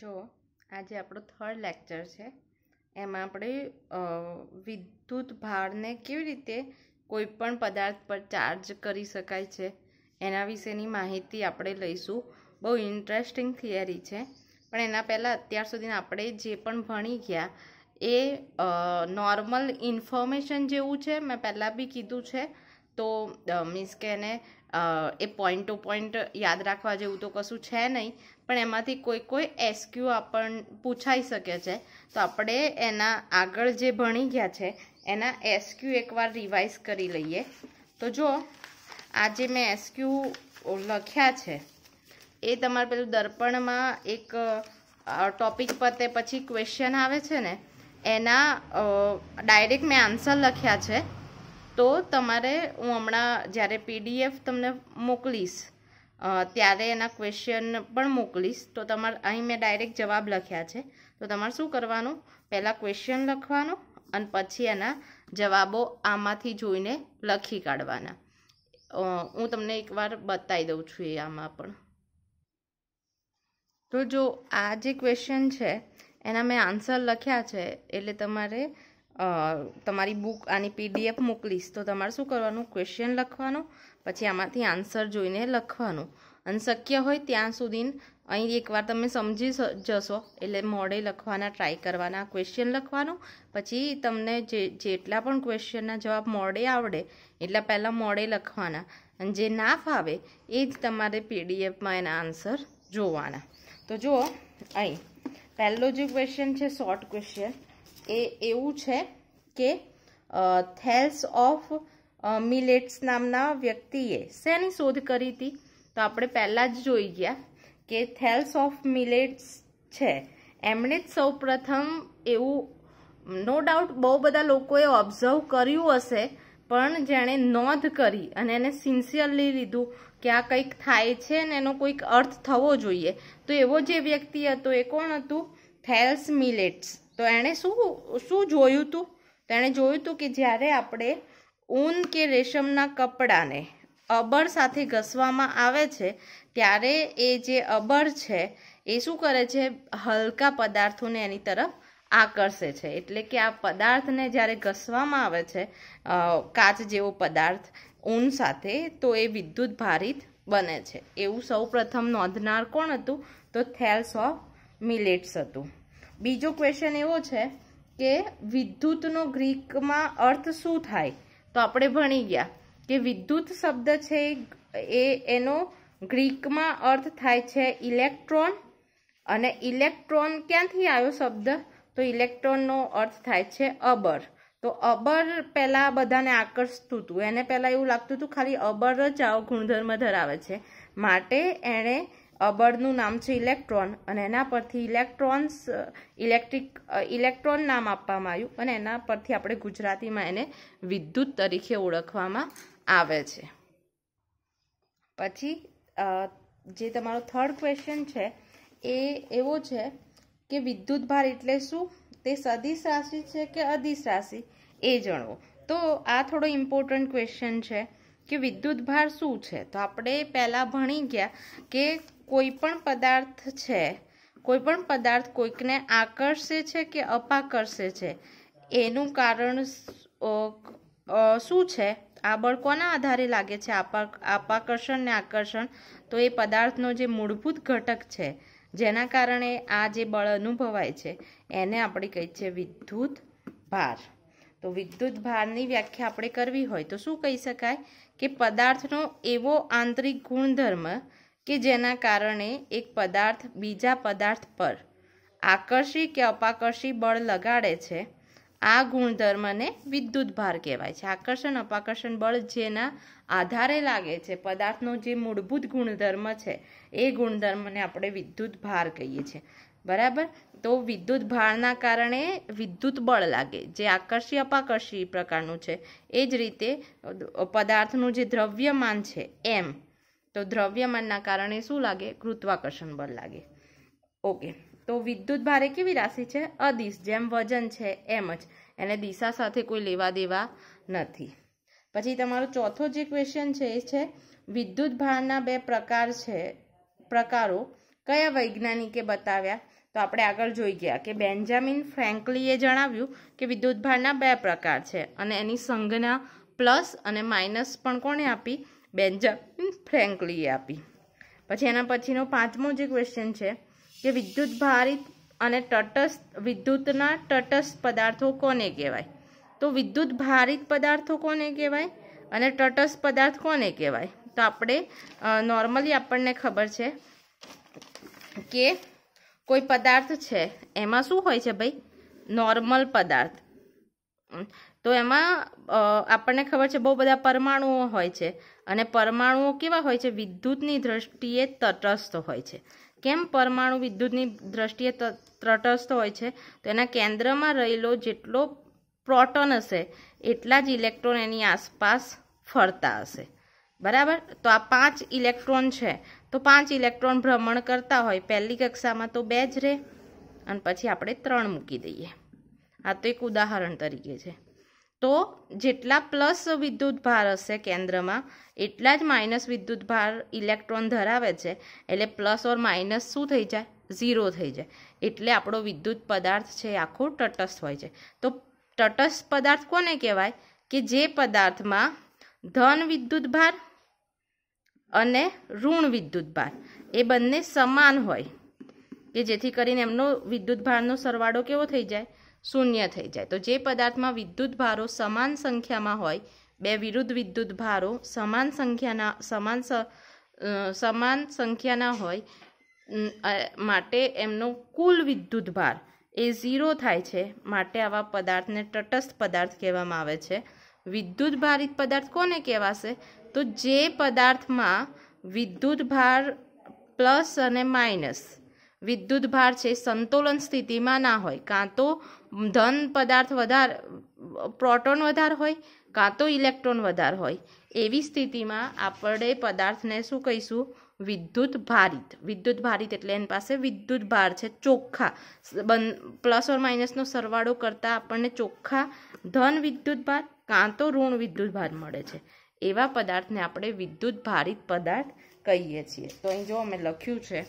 જો આજે આપણો થર્ડ લેક્ચર છે એમાં આપણે વિદ્યુત ભારને કેવી રીતે કોઈ પણ પદાર્થ પર ચાર્જ કરી શકાય છે એના વિશેની માહિતી આપણે લઈશું બહુ ઇન્ટરેસ્ટિંગ થિયરી છે પણ એના પહેલાં અત્યાર સુધી આપણે જે પણ ભણી ગયા એ નોર્મલ ઇન્ફોર્મેશન જેવું છે મેં પહેલાં બી કીધું છે તો મીન્સ કે એને એ પોઈન્ટ ટુ પોઈન્ટ યાદ રાખવા જેવું તો કશું છે નહીં પણ એમાંથી કોઈ કોઈ એસક્યુ આપણ પૂછાઈ શકે છે તો આપણે એના આગળ જે ભણી ગયા છે એના એસક્યુ એકવાર રિવાઇઝ કરી લઈએ તો જો આજે મેં એસક્યુ લખ્યા છે એ તમારે પેલું દર્પણમાં એક ટોપિક પર તે પછી ક્વેશ્ચન આવે છે ને એના ડાયરેક્ટ મેં આન્સર લખ્યા છે તો તમારે હું હમણાં જ્યારે પીડીએફ તમને મોકલીશ ત્યારે એના ક્વેશ્ચન પણ મોકલીશ તો તમારે અહીં મેં ડાયરેક્ટ જવાબ લખ્યા છે તો તમારે શું કરવાનું પહેલાં ક્વેશ્ચન લખવાનો અને પછી એના જવાબો આમાંથી જોઈને લખી કાઢવાના હું તમને એકવાર બતાવી દઉં છું એ આમાં પણ તો જો આ જે ક્વેશ્ચન છે એના મેં આન્સર લખ્યા છે એટલે તમારે તમારી બુક આની પીડીએફ મોકલીશ તો તમારે શું કરવાનું ક્વેશ્ચન લખવાનો પછી આમાંથી આન્સર જોઈને લખવાનો અને શક્ય હોય ત્યાં સુધી અહીં એકવાર તમે સમજી જશો એટલે મોડે લખવાના ટ્રાય કરવાના ક્વેશ્ચન લખવાનો પછી તમને જે જેટલા પણ ક્વેશ્ચનના જવાબ મોડે આવડે એટલા પહેલાં મોડે લખવાના અને જે ના ફાવે એ જ તમારે પીડીએફમાં એના આન્સર જોવાના તો જુઓ અહીં પહેલો જે ક્વેશ્ચન છે શોર્ટ ક્વેશ્ચન એ એવું છે કે થેલ્સ ઓફ મિલેટ્સ નામના વ્યક્તિએ શેની શોધ કરી હતી તો આપણે પહેલાં જ જોઈ ગયા કે થેલ્સ ઓફ મિલેટ્સ છે એમણે જ સૌ પ્રથમ એવું નો ડાઉટ બહુ બધા લોકોએ ઓબ્ઝર્વ કર્યું હશે પણ જેણે નોંધ કરી અને એને સિન્સિયરલી લીધું કે આ કંઈક થાય છે ને એનો કોઈક અર્થ થવો જોઈએ તો એવો જે વ્યક્તિ હતો એ કોણ હતું થેલ્સ મિલેટ્સ તો એણે શું શું જોયું હતું તેણે જોયું હતું કે જ્યારે આપણે ઊન કે રેશમના કપડાને અબર સાથે ઘસવામાં આવે છે ત્યારે એ જે અબર છે એ શું કરે છે હલકા પદાર્થોને એની તરફ આકર્ષે છે એટલે કે આ પદાર્થને જ્યારે ઘસવામાં આવે છે કાચ જેવો પદાર્થ ઊન સાથે તો એ વિદ્યુત ભારિત બને છે એવું સૌ પ્રથમ નોંધનાર કોણ હતું તો થેલ્સ ઓફ મિલેટ્સ હતું બીજો ક્વેશ્ચન એવો છે કે વિદ્યુતનો ગ્રીકમાં અર્થ શું થાય તો આપણે ભણી ગયા કે વિદ્યુત શબ્દ છે એ એનો ગ્રીકમાં અર્થ થાય છે ઇલેક્ટ્રોન અને ઇલેક્ટ્રોન ક્યાંથી આવ્યો શબ્દ તો ઇલેક્ટ્રોનનો અર્થ થાય છે અબર તો અબર પહેલાં બધાને આકર્ષતું હતું એને પહેલાં એવું લાગતું હતું ખાલી અબર જ આવો ગુણધર્મ ધરાવે છે માટે એણે બળનું નામ છે ઇલેક્ટ્રોન અને એના પરથી ઇલેક્ટ્રોન્સ ઇલેક્ટ્રિક ઇલેક્ટ્રોન નામ આપવામાં આવ્યું અને એના પરથી આપણે ગુજરાતીમાં એને વિદ્યુત તરીકે ઓળખવામાં આવે છે પછી જે તમારો થર્ડ ક્વેશ્ચન છે એ એવો છે કે વિદ્યુત ભાર એટલે શું તે સદિશ રાશિ છે કે અદિશ રાશિ એ જણવો તો આ થોડો ઇમ્પોર્ટન્ટ ક્વેશ્ચન છે કે વિદ્યુત ભાર શું છે તો આપણે પહેલાં ભણી ગયા કે કોઈપણ પદાર્થ છે કોઈપણ પદાર્થ કોઈકને આકર્ષે છે કે અપાકર્ષે છે એનું કારણ શું છે આ બળ કોના આધારે લાગે છે અપાકર્ષણ ને આકર્ષણ તો એ પદાર્થનો જે મૂળભૂત ઘટક છે જેના કારણે આ જે બળ અનુભવાય છે એને આપણે કહીએ છીએ વિદ્યુત ભાર તો વિદ્યુત ભારની વ્યાખ્યા આપણે કરવી હોય તો શું કહી શકાય કે પદાર્થનો એવો આંતરિક ગુણધર્મ કે જેના કારણે એક પદાર્થ બીજા પદાર્થ પર આકર્ષી કે અપાકર્ષી બળ લગાડે છે આ ગુણધર્મને વિદ્યુત ભાર કહેવાય છે આકર્ષણ અપાકર્ષણ બળ જેના આધારે લાગે છે પદાર્થનો જે મૂળભૂત ગુણધર્મ છે એ ગુણધર્મને આપણે વિદ્યુત ભાર કહીએ છીએ બરાબર તો વિદ્યુત ભારના કારણે વિદ્યુત બળ લાગે જે આકર્ષી અપાકર્ષી પ્રકારનું છે એ જ રીતે પદાર્થનું જે દ્રવ્યમાન છે એમ તો દ્રવ્યમાનના કારણે શું લાગે ગુરુત્વાકર્ષણ બળ લાગે ઓકે તો વિદ્યુત ભારે કેવી રાશિ છે અદિશ જેમ વજન છે એમ જ એને દિશા સાથે કોઈ લેવા દેવા નથી પછી તમારો ચોથો જે ક્વેશ્ચન છે એ છે વિદ્યુત ભારના બે પ્રકાર છે પ્રકારો કયા વૈજ્ઞાનિકે બતાવ્યા તો આપણે આગળ જોઈ ગયા કે બેન્જામિન ફ્રેન્કલીએ જણાવ્યું કે વિદ્યુત ભારના બે પ્રકાર છે અને એની સંજ્ઞા પ્લસ અને માઇનસ પણ કોણે આપી બેન્જામિન ફ્રેન્કલીએ આપી પછી એના પછીનો પાંચમો જે ક્વેશ્ચન છે કે વિદ્યુત ભારિત અને તટસ્થ વિદ્યુતના તટસ્થ પદાર્થો કોને કહેવાય તો વિદ્યુત ભારિત પદાર્થો કોને કહેવાય અને તટસ્થ પદાર્થ કોને કહેવાય તો આપણે નોર્મલી આપણને ખબર છે કે કોઈ પદાર્થ છે એમાં શું હોય છે ભાઈ નોર્મલ પદાર્થ તો એમાં આપણને ખબર છે બહુ બધા પરમાણુઓ હોય છે અને પરમાણુઓ કેવા હોય છે વિદ્યુતની દ્રષ્ટિએ તટસ્થ હોય છે કેમ પરમાણુ વિદ્યુતની દ્રષ્ટિએ તટસ્થ હોય છે તો એના કેન્દ્રમાં રહેલો જેટલો પ્રોટોન હશે એટલા જ ઇલેક્ટ્રોન એની આસપાસ ફરતા હશે બરાબર તો આ પાંચ ઇલેક્ટ્રોન છે તો પાંચ ઇલેક્ટ્રોન ભ્રમણ કરતા હોય પહેલી કક્ષામાં તો બે જ રહે અને પછી આપણે ત્રણ મૂકી દઈએ આ તો એક ઉદાહરણ તરીકે છે તો જેટલા પ્લસ વિદ્યુત ભાર હશે કેન્દ્રમાં એટલા જ માઇનસ વિદ્યુત ભાર ઇલેક્ટ્રોન ધરાવે છે એટલે પ્લસ ઓર માઇનસ શું થઈ જાય ઝીરો થઈ જાય એટલે આપણો વિદ્યુત પદાર્થ છે આખો તટસ્થ હોય છે તો તટસ્થ પદાર્થ કોને કહેવાય કે જે પદાર્થમાં ધન વિદ્યુત ભાર અને ઋણ વિદ્યુત ભાર એ બંને સમાન હોય કે જેથી કરીને એમનો વિદ્યુત ભારનો સરવાળો કેવો થઈ જાય શૂન્ય થઈ જાય તો જે પદાર્થમાં વિદ્યુત ભારો સમાન સંખ્યામાં હોય બે વિરુદ્ધ વિદ્યુત ભારો સમાન સંખ્યાના સમાન સમાન સંખ્યાના હોય માટે એમનો કુલ વિદ્યુત ભાર એ ઝીરો થાય છે માટે આવા પદાર્થને તટસ્થ પદાર્થ કહેવામાં આવે છે વિદ્યુત ભારિત પદાર્થ કોને કહેવાશે તો જે પદાર્થમાં વિદ્યુત ભાર પ્લસ અને માઇનસ વિદ્યુત ભાર છે સંતુલન સ્થિતિમાં ના હોય કાં તો ધન પદાર્થ વધાર પ્રોટોન વધાર હોય કાં તો ઇલેક્ટ્રોન વધાર હોય એવી સ્થિતિમાં આપણે પદાર્થને શું કહીશું વિદ્યુત ભારિત વિદ્યુત ભારિત એટલે એની પાસે વિદ્યુત ભાર છે ચોખ્ખા બન પ્લસ ઓર માઇનસનો સરવાળો કરતાં આપણને ચોખ્ખા ધન વિદ્યુત ભાર કાં તો ઋણ વિદ્યુત ભાર મળે છે એવા પદાર્થને આપણે વિદ્યુત ભારિત પદાર્થ કહીએ છીએ તો અહીં જો અમે લખ્યું છે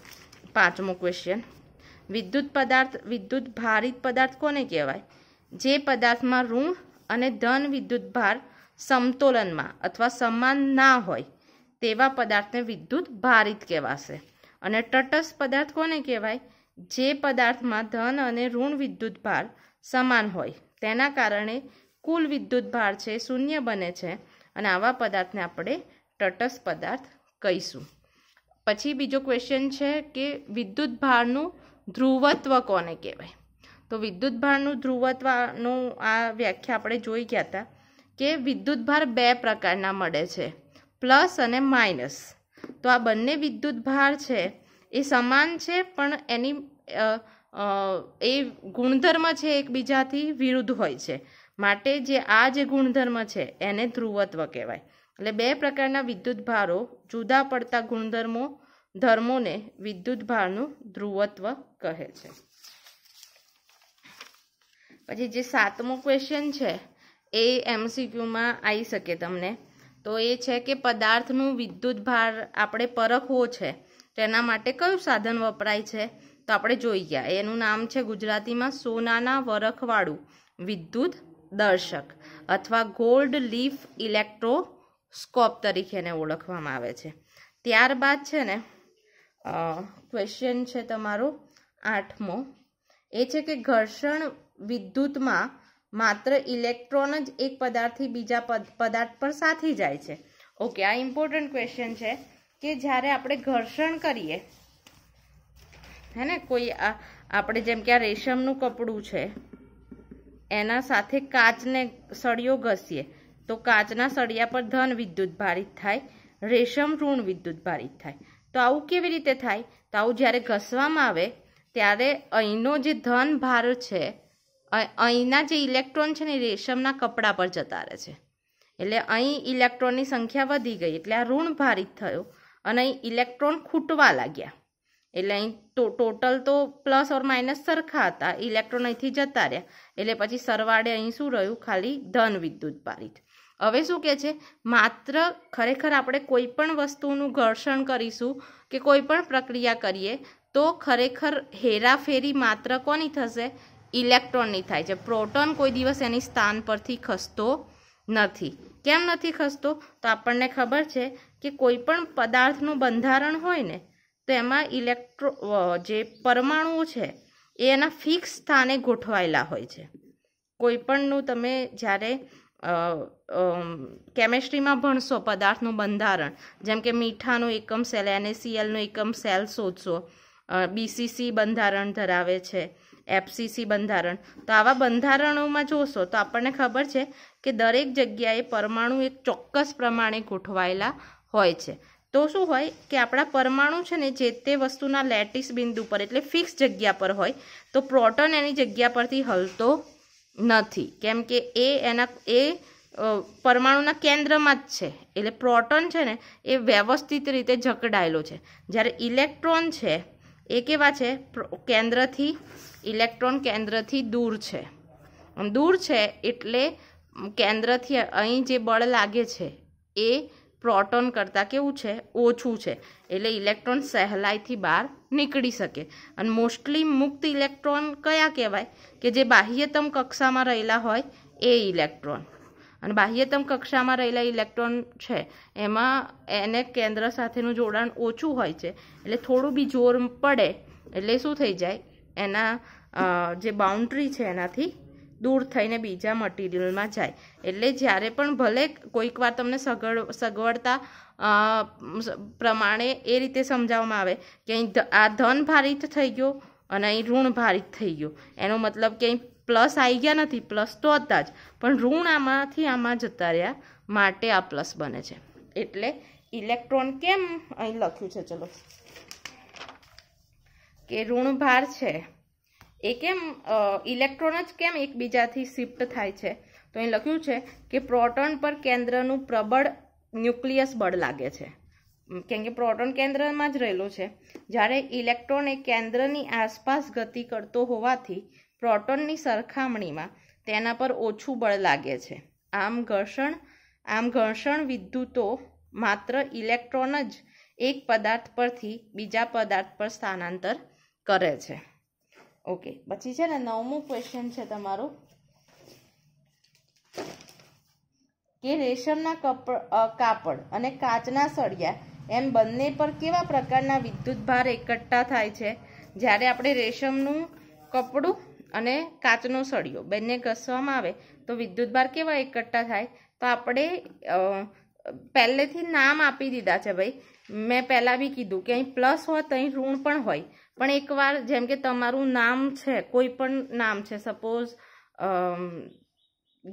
પાંચમો ક્વેશ્ચન વિદ્યુત પદાર્થ વિદ્યુત ભારિત પદાર્થ કોને કહેવાય જે પદાર્થમાં ઋણ અને ધન વિદ્યુત ભાર સમતોલનમાં અથવા સમાન ના હોય તેવા પદાર્થને વિદ્યુત ભારિત કહેવાશે અને તટસ્થ પદાર્થ કોને કહેવાય જે પદાર્થમાં ધન અને ઋણ વિદ્યુત ભાર સમાન હોય તેના કારણે કુલ વિદ્યુત ભાર છે શૂન્ય બને છે અને આવા પદાર્થને આપણે તટસ્થ પદાર્થ કહીશું પછી બીજો ક્વેશ્ચન છે કે વિદ્યુત ભારનું ધ્રુવત્વ કોને કહેવાય તો વિદ્યુત ભારનું ધ્રુવત્વનું આ વ્યાખ્યા આપણે જોઈ ગયા હતા કે વિદ્યુત ભાર બે પ્રકારના મળે છે પ્લસ અને માઇનસ તો આ બંને વિદ્યુત ભાર છે એ સમાન છે પણ એની એ ગુણધર્મ છે એકબીજાથી વિરુદ્ધ હોય છે માટે જે આ જે ગુણધર્મ છે એને ધ્રુવત્વ કહેવાય એટલે બે પ્રકારના વિદ્યુત ભારો જુદા પડતા ગુણધર્મો ધર્મોને વિદ્યુત ભારનું ધ્રુવત્વ કહે છે પછી જે સાતમો ક્વેશ્ચન છે એ એમસીક્યુમાં આવી શકે તમને તો એ છે કે પદાર્થનું વિદ્યુત ભાર આપણે પરખવો છે તેના માટે કયું સાધન વપરાય છે તો આપણે જોઈ ગયા એનું નામ છે ગુજરાતીમાં સોનાના વરખવાળું વિદ્યુત દર્શક અથવા ગોલ્ડ લીફ ઇલેક્ટ્રો સ્કોપ તરીકે એને ઓળખવામાં આવે છે ત્યારબાદ છે ને ક્વેશ્ચન છે તમારો આઠમો એ છે કે ઘર્ષણ વિદ્યુતમાં માત્ર ઇલેક્ટ્રોન જ એક પદાર્થથી બીજા પદાર્થ પર સાથી જાય છે ઓકે આ ઇમ્પોર્ટન્ટ ક્વેશ્ચન છે કે જ્યારે આપણે ઘર્ષણ કરીએ હે ને કોઈ આપણે જેમ કે આ રેશમનું કપડું છે એના સાથે કાચને સળિયો ઘસીએ તો કાચના સળિયા પર ધન વિદ્યુત ભારિત થાય રેશમ ઋણ વિદ્યુત ભારિત થાય તો આવું કેવી રીતે થાય તો આવું જ્યારે ઘસવામાં આવે ત્યારે અહીંનો જે ધન ભાર છે અહીંના જે ઇલેક્ટ્રોન છે ને રેશમના કપડા પર જતા રહે છે એટલે અહીં ઇલેક્ટ્રોનની સંખ્યા વધી ગઈ એટલે આ ઋણ ભારિત થયો અને અહીં ઇલેક્ટ્રોન ખૂટવા લાગ્યા એટલે અહીં ટોટલ તો પ્લસ ઓર માઇનસ સરખા હતા ઇલેક્ટ્રોન અહીંથી જતા રહ્યા એટલે પછી સરવાળે અહીં શું રહ્યું ખાલી ધન વિદ્યુત ભારિત હવે શું કહે છે માત્ર ખરેખર આપણે કોઈ પણ વસ્તુનું ઘર્ષણ કરીશું કે કોઈ પણ પ્રક્રિયા કરીએ તો ખરેખર હેરાફેરી માત્ર કોની થશે ઇલેક્ટ્રોનની થાય છે પ્રોટોન કોઈ દિવસ એની સ્થાન પરથી ખસતો નથી કેમ નથી ખસતો તો આપણને ખબર છે કે કોઈ પણ પદાર્થનું બંધારણ હોય ને તો એમાં ઇલેક્ટ્રો જે પરમાણુઓ છે એ એના ફિક્સ સ્થાને ગોઠવાયેલા હોય છે કોઈપણનું તમે જ્યારે કેમેસ્ટ્રીમાં ભણશો પદાર્થનું બંધારણ જેમ કે મીઠાનું એકમ સેલ એનએસીએલનું એકમ સેલ શોધશો બીસીસી બંધારણ ધરાવે છે એફસીસી બંધારણ તો આવા બંધારણોમાં જોશો તો આપણને ખબર છે કે દરેક જગ્યાએ પરમાણુ એક ચોક્કસ પ્રમાણે ગોઠવાયેલા હોય છે તો શું હોય કે આપણા પરમાણુ છે ને જે તે વસ્તુના લેટિસ બિંદુ પર એટલે ફિક્સ જગ્યા પર હોય તો પ્રોટોન એની જગ્યા પરથી હલતો નથી કેમ કે એ એના એ પરમાણુના કેન્દ્રમાં જ છે એટલે પ્રોટોન છે ને એ વ્યવસ્થિત રીતે જકડાયેલો છે જ્યારે ઇલેક્ટ્રોન છે એ કેવા છે કેન્દ્રથી ઇલેક્ટ્રોન કેન્દ્રથી દૂર છે દૂર છે એટલે કેન્દ્રથી અહીં જે બળ લાગે છે એ પ્રોટોન કરતાં કેવું છે ઓછું છે એટલે ઇલેક્ટ્રોન સહેલાઈથી બહાર નીકળી શકે અને મોસ્ટલી મુક્ત ઇલેક્ટ્રોન કયા કહેવાય કે જે બાહ્યતમ કક્ષામાં રહેલા હોય એ ઇલેક્ટ્રોન અને બાહ્યતમ કક્ષામાં રહેલા ઇલેક્ટ્રોન છે એમાં એને કેન્દ્ર સાથેનું જોડાણ ઓછું હોય છે એટલે થોડું બી જોર પડે એટલે શું થઈ જાય એના જે બાઉન્ડ્રી છે એનાથી દૂર થઈને બીજા મટીરિયલમાં જાય એટલે જ્યારે પણ ભલે કોઈક વાર તમને સગવડ સગવડતા પ્રમાણે એ રીતે સમજાવવામાં આવે કે અહીં આ ધન ભારિત થઈ ગયો અને અહીં ઋણ ભારિત થઈ ગયું એનો મતલબ કે અહીં પ્લસ આવી ગયા નથી પ્લસ તો હતા જ પણ ઋણ આમાંથી આમાં જતા રહ્યા માટે આ પ્લસ બને છે એટલે ઇલેક્ટ્રોન કેમ અહીં લખ્યું છે ચલો કે ઋણભાર છે એ કેમ ઇલેક્ટ્રોન જ કેમ એકબીજાથી શિફ્ટ થાય છે તો અહીં લખ્યું છે કે પ્રોટોન પર કેન્દ્રનું પ્રબળ ન્યુક્લિયસ બળ લાગે છે કેમ કે પ્રોટોન કેન્દ્રમાં જ રહેલો છે જ્યારે ઇલેક્ટ્રોન એ કેન્દ્રની આસપાસ ગતિ કરતો હોવાથી પ્રોટોનની સરખામણીમાં તેના પર ઓછું બળ લાગે છે આમ ઘર્ષણ આમ ઘર્ષણ વિદ્યુતો માત્ર ઇલેક્ટ્રોન જ એક પદાર્થ પરથી બીજા પદાર્થ પર સ્થાનાંતર કરે છે ઓકે પછી છે ને નવમું ક્વેશ્ચન છે તમારું કે રેશમના કપડ કાપડ અને કાચના સળિયા એમ બંને પર કેવા પ્રકારના વિદ્યુત ભાર એકઠા થાય છે જ્યારે આપણે રેશમનું કપડું અને કાચનો સળિયો બંને ઘસવામાં આવે તો વિદ્યુત ભાર કેવા એકઠા થાય તો આપણે પહેલેથી નામ આપી દીધા છે ભાઈ મેં પહેલાં બી કીધું કે અહીં પ્લસ હોત અહીં ઋણ પણ હોય પણ એકવાર જેમ કે તમારું નામ છે કોઈ પણ નામ છે સપોઝ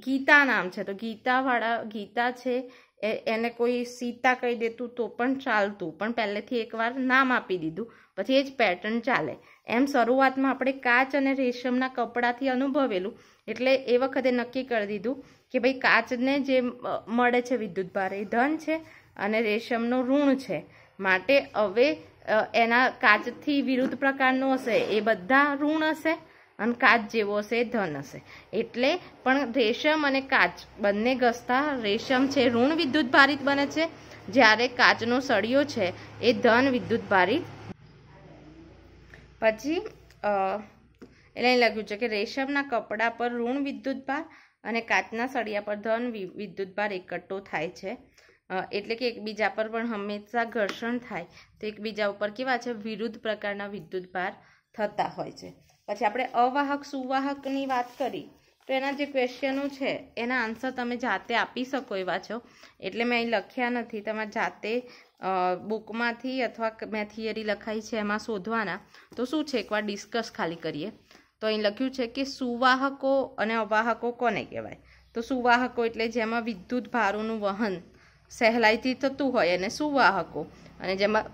ગીતા નામ છે તો ગીતાવાળા ગીતા છે એને કોઈ સીતા કહી દેતું તો પણ ચાલતું પણ પહેલેથી એકવાર નામ આપી દીધું પછી એ જ પેટર્ન ચાલે એમ શરૂઆતમાં આપણે કાચ અને રેશમના કપડાંથી અનુભવેલું એટલે એ વખતે નક્કી કરી દીધું કે ભાઈ કાચને જે મળે છે વિદ્યુતભાર એ ધન છે અને રેશમનું ઋણ છે માટે હવે એના કાચથી વિરુદ્ધ પ્રકારનું હશે એ બધા ઋણ હશે અને કાચ જેવો છે ધન હશે એટલે પણ રેશમ અને કાચ બંને ઘસતા રેશમ છે ઋણ વિદ્યુત ભારિત બને છે જ્યારે કાચનો સળિયો છે એ ધન વિદ્યુત ભારિત પછી એને અહીં લખ્યું છે કે રેશમના કપડા પર ઋણ વિદ્યુત ભાર અને કાચના સળિયા પર ધન વિદ્યુત ભાર એકઠો થાય છે એટલે કે એકબીજા પર પણ હંમેશા ઘર્ષણ થાય તો એકબીજા ઉપર કેવા છે વિરુદ્ધ પ્રકારના વિદ્યુત ભાર થતા હોય છે પછી આપણે અવાહક સુવાહકની વાત કરી તો એના જે ક્વેશ્ચનો છે એના આન્સર તમે જાતે આપી શકો એવા છો એટલે મેં અહીં લખ્યા નથી તમારે જાતે બુકમાંથી અથવા મેં થિયરી લખાઈ છે એમાં શોધવાના તો શું છે એકવાર ડિસ્કસ ખાલી કરીએ તો અહીં લખ્યું છે કે સુવાહકો અને અવાહકો કોને કહેવાય તો સુવાહકો એટલે જેમાં વિદ્યુત ભારોનું વહન સહેલાઈથી થતું હોય એને સુવાહકો અને જેમાં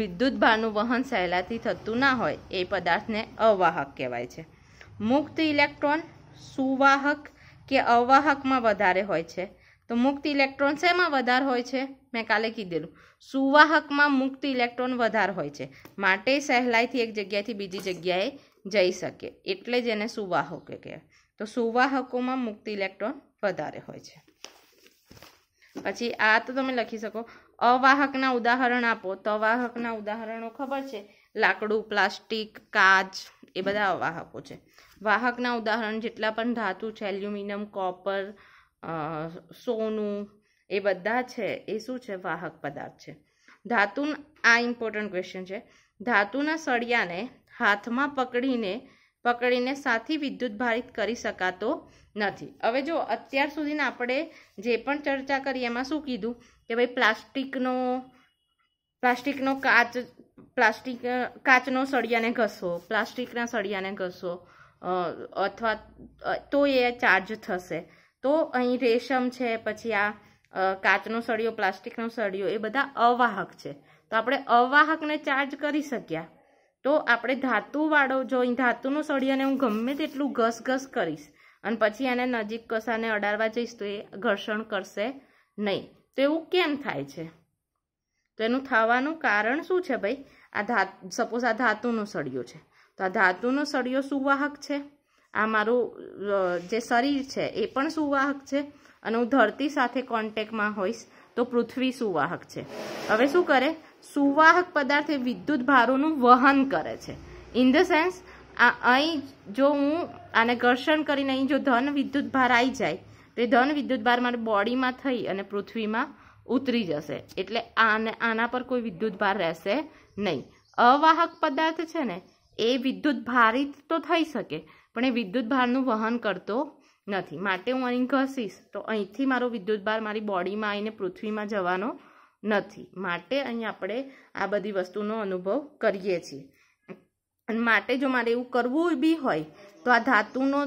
વિદ્યુત ભારનું વહન સહેલાથી થતું ના હોય એ પદાર્થને અવાહક કહેવાય છે મુક્ત ઇલેક્ટ્રોન સુવાહક કે અવાહકમાં વધારે હોય છે તો મુક્ત ઇલેક્ટ્રોન શેમાં વધારે હોય છે મેં કાલે કીધેલું સુવાહકમાં મુક્ત ઇલેક્ટ્રોન વધારે હોય છે માટે સહેલાઈથી એક જગ્યાએથી બીજી જગ્યાએ જઈ શકે એટલે જ એને સુવાહક કહેવાય તો સુવાહકોમાં મુક્ત ઇલેક્ટ્રોન વધારે હોય છે પછી આ તો તમે લખી શકો અવાહકના ઉદાહરણ આપો તો અવાહકના ઉદાહરણો ખબર છે લાકડું પ્લાસ્ટિક કાચ એ બધા અવાહકો છે વાહકના ઉદાહરણ જેટલા પણ ધાતુ છે એલ્યુમિનિયમ કોપર સોનું એ બધા છે એ શું છે વાહક પદાર્થ છે ધાતુ આ ઇમ્પોર્ટન્ટ ક્વેશ્ચન છે ધાતુના સળિયાને હાથમાં પકડીને પકડીને સાથી વિદ્યુત ભારિત કરી શકાતો નથી હવે જો અત્યાર સુધીના આપણે જે પણ ચર્ચા કરી એમાં શું કીધું કે ભાઈ પ્લાસ્ટિકનો પ્લાસ્ટિકનો કાચ પ્લાસ્ટિક કાચનો સળિયાને ઘસો પ્લાસ્ટિકના સળિયાને ઘસો અથવા તો એ ચાર્જ થશે તો અહીં રેશમ છે પછી આ કાચનો સળિયો પ્લાસ્ટિકનો સળિયો એ બધા અવાહક છે તો આપણે અવાહકને ચાર્જ કરી શક્યા તો આપણે ધાતુવાળો જો ધાતુનું સળિયાને હું ગમે તેટલું ઘસઘસ કરીશ અને પછી એને નજીક કસાને અડાડવા જઈશ તો એ ઘર્ષણ કરશે નહીં તો એવું કેમ થાય છે તો એનું થવાનું કારણ શું છે ભાઈ આ ધાતુ સપોઝ આ ધાતુનું સળિયો છે તો આ ધાતુનો સળિયો સુવાહક છે આ મારું જે શરીર છે એ પણ સુવાહક છે અને હું ધરતી સાથે કોન્ટેકમાં હોઈશ તો પૃથ્વી સુવાહક છે હવે શું કરે સુવાહક પદાર્થ એ વિદ્યુત ભારોનું વહન કરે છે ઇન ધ સેન્સ આ અહીં જો હું આને ઘર્ષણ કરીને અહીં જો ધન વિદ્યુત ભાર આવી જાય તો એ ધન વિદ્યુત ભાર મારી બોડીમાં થઈ અને પૃથ્વીમાં ઉતરી જશે એટલે આને આના પર કોઈ વિદ્યુત ભાર રહેશે નહીં અવાહક પદાર્થ છે ને એ વિદ્યુત ભારિત તો થઈ શકે પણ એ વિદ્યુત ભારનું વહન કરતો નથી માટે હું અહીં ઘસીશ તો અહીંથી મારો વિદ્યુત ભાર મારી બોડીમાં આવીને પૃથ્વીમાં જવાનો નથી માટે અહીં આપણે આ બધી વસ્તુનો અનુભવ કરીએ છીએ અને માટે જો મારે એવું કરવું બી હોય તો આ ધાતુનો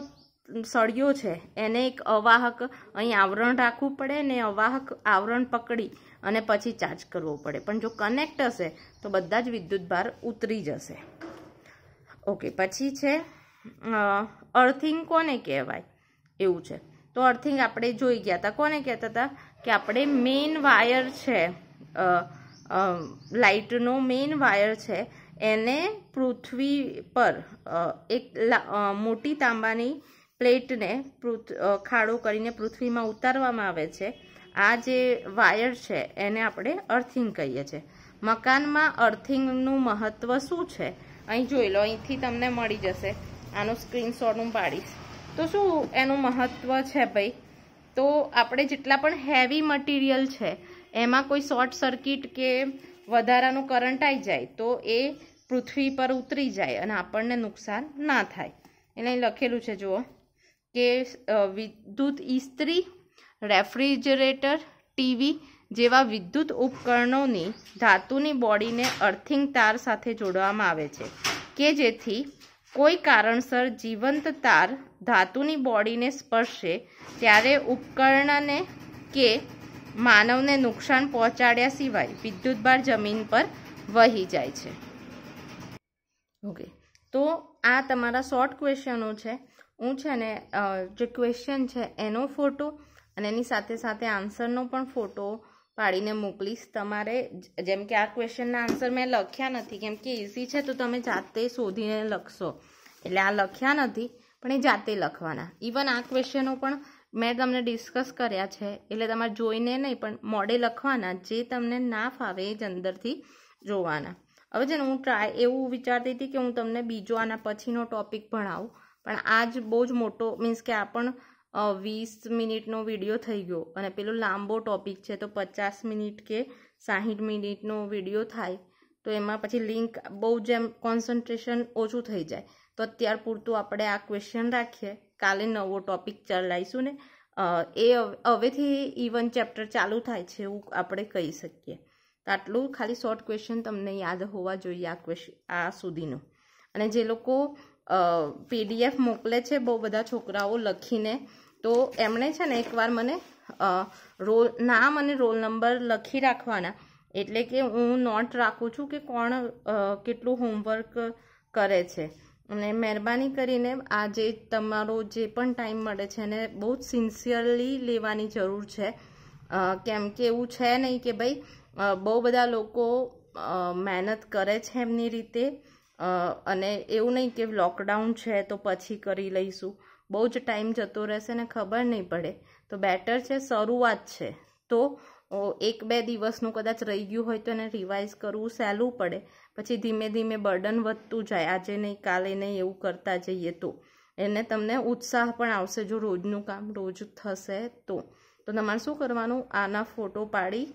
સળિયો છે એને એક અવાહક અહીં આવરણ રાખવું પડે ને અવાહક આવરણ પકડી અને પછી ચાર્જ કરવો પડે પણ જો કનેક્ટ હશે તો બધા જ વિદ્યુત ભાર ઉતરી જશે ઓકે પછી છે અર્થિંગ કોને કહેવાય એવું છે તો અર્થિંગ આપણે જોઈ ગયા હતા કોને કહેતા હતા કે આપણે મેઇન વાયર છે લાઇટનો મેઇન વાયર છે એને પૃથ્વી પર એક મોટી તાંબાની પ્લેટને ખાડો કરીને પૃથ્વીમાં ઉતારવામાં આવે છે આ જે વાયર છે એને આપણે અર્થિંગ કહીએ છીએ મકાનમાં અર્થિંગનું મહત્ત્વ શું છે અહીં જોઈ લો અહીંથી તમને મળી જશે આનું સ્ક્રીનશોટ હું પાડીશ તો શું એનું મહત્ત્વ છે ભાઈ તો આપણે જેટલા પણ હેવી મટીરિયલ છે એમાં કોઈ શોર્ટ સર્કિટ કે વધારાનું કરંટ આવી જાય તો એ પૃથ્વી પર ઉતરી જાય અને આપણને નુકસાન ના થાય એને લખેલું છે જુઓ કે વિદ્યુત ઇસ્ત્રી રેફ્રિજરેટર ટીવી જેવા વિદ્યુત ઉપકરણોની ધાતુની બોડીને અર્થિંગ તાર સાથે જોડવામાં આવે છે કે જેથી કોઈ કારણસર જીવંત તાર ધાતુની બોડીને સ્પર્શે ત્યારે ઉપકરણને કે માનવને નુકસાન પહોંચાડ્યા સિવાય વિદ્યુતભાર જમીન પર વહી જાય છે ઓકે તો આ તમારા શોર્ટ ક્વેશ્ચનો છે હું છે ને જે ક્વેશ્ચન છે એનો ફોટો અને એની સાથે સાથે આન્સરનો પણ ફોટો પાડીને મોકલીશ તમારે જેમ કે આ ક્વેશ્ચનના આન્સર મેં લખ્યા નથી કેમ કે ઇઝી છે તો તમે જાતે શોધીને લખશો એટલે આ લખ્યા નથી પણ એ જાતે લખવાના ઇવન આ ક્વેશ્ચનો પણ મેં તમને ડિસ્કસ કર્યા છે એટલે તમારે જોઈને નહીં પણ મોડે લખવાના જે તમને ના ફાવે એ જ અંદરથી જોવાના હવે છે ને હું ટ્રાય એવું વિચારતી હતી કે હું તમને બીજો આના પછીનો ટોપિક ભણાવું પણ આ જ બહુ જ મોટો મીન્સ કે આ પણ વીસ મિનિટનો વિડીયો થઈ ગયો અને પેલો લાંબો ટોપિક છે તો પચાસ મિનિટ કે સાહીઠ મિનિટનો વિડીયો થાય તો એમાં પછી લિંક બહુ જેમ કોન્સન્ટ્રેશન ઓછું થઈ જાય તો અત્યાર પૂરતું આપણે આ ક્વેશ્ચન રાખીએ કાલે નવો ટોપિક ચલાવીશું ને એ હવેથી ઇવન ચેપ્ટર ચાલુ થાય છે એવું આપણે કહી શકીએ તો આટલું ખાલી શોર્ટ ક્વેશ્ચન તમને યાદ હોવા જોઈએ આ ક્વેશ્ચન આ સુધીનું અને જે લોકો પીડીએફ મોકલે છે બહુ બધા છોકરાઓ લખીને તો એમણે છે ને એકવાર મને રોલ નામ અને રોલ નંબર લખી રાખવાના એટલે કે હું નોટ રાખું છું કે કોણ કેટલું હોમવર્ક કરે છે અને મહેરબાની કરીને આ જે તમારો જે પણ ટાઈમ મળે છે એને બહુ જ સિન્સિયરલી લેવાની જરૂર છે કેમ કે એવું છે નહીં કે ભાઈ બહુ બધા લોકો મહેનત કરે છે એમની રીતે અને એવું નહીં કે લોકડાઉન છે તો પછી કરી લઈશું બહુ જ ટાઈમ જતો રહેશે ને ખબર નહીં પડે તો બેટર છે શરૂઆત છે તો એક બે દિવસનું કદાચ રહી ગયું હોય તો એને રિવાઇઝ કરવું સહેલું પડે પછી ધીમે ધીમે બર્ડન વધતું જાય આજે નહીં કાલે નહીં એવું કરતા જઈએ તો એને તમને ઉત્સાહ પણ આવશે જો રોજનું કામ રોજ થશે તો તો તમારે શું કરવાનું આના ફોટો પાડી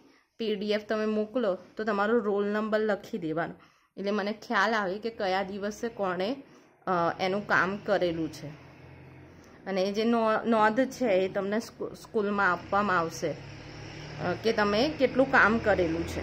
પીડીએફ તમે મોકલો તો તમારો રોલ નંબર લખી દેવાનો એટલે મને ખ્યાલ આવે કે કયા દિવસે કોણે એનું કામ કરેલું છે અને જે નોંધ છે એ તમને સ્કૂલમાં આપવામાં આવશે કે તમે કેટલું કામ કરેલું છે